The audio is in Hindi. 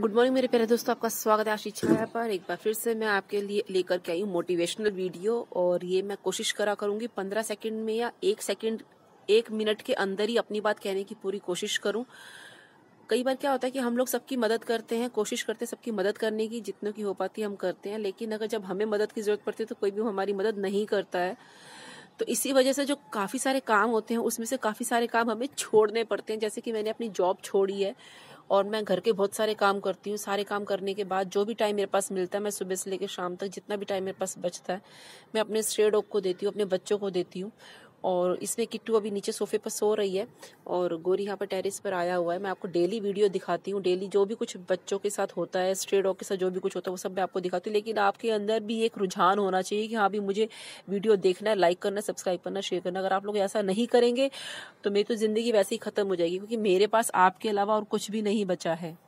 गुड मॉर्निंग मेरे प्यारे दोस्तों आपका स्वागत है आशीष छाया पर एक बार फिर से मैं आपके लिए लेकर के आई हूँ मोटिवेशनल वीडियो और ये मैं कोशिश करा करूंगी पंद्रह सेकंड में या एक सेकंड एक मिनट के अंदर ही अपनी बात कहने की पूरी कोशिश करूं कई बार क्या होता है कि हम लोग सबकी मदद करते हैं कोशिश करते हैं सबकी मदद करने की जितनों की हो पाती है हम करते हैं लेकिन अगर जब हमें मदद की जरूरत पड़ती है तो कोई भी हमारी मदद नहीं करता है तो इसी वजह से जो काफ़ी सारे काम होते हैं उसमें से काफ़ी सारे काम हमें छोड़ने पड़ते हैं जैसे कि मैंने अपनी जॉब छोड़ी है और मैं घर के बहुत सारे काम करती हूँ सारे काम करने के बाद जो भी टाइम मेरे पास मिलता है मैं सुबह से लेकर शाम तक जितना भी टाइम मेरे पास बचता है मैं अपने स्ट्रे डॉग को देती हूँ अपने बच्चों को देती हूँ और इसमें किट्टू अभी नीचे सोफे पर सो रही है और गोरी यहाँ पर टेरेस पर आया हुआ है मैं आपको डेली वीडियो दिखाती हूँ डेली जो भी कुछ बच्चों के साथ होता है स्ट्रेट डॉग के साथ जो भी कुछ होता है वो सब मैं आपको दिखाती हूँ लेकिन आपके अंदर भी एक रुझान होना चाहिए कि हाँ भी मुझे वीडियो देखना है लाइक करना सब्सक्राइब करना शेयर करना अगर आप लोग ऐसा नहीं करेंगे तो मेरी तो ज़िंदगी वैसे ही ख़त्म हो जाएगी क्योंकि मेरे पास आपके अलावा और कुछ भी नहीं बचा है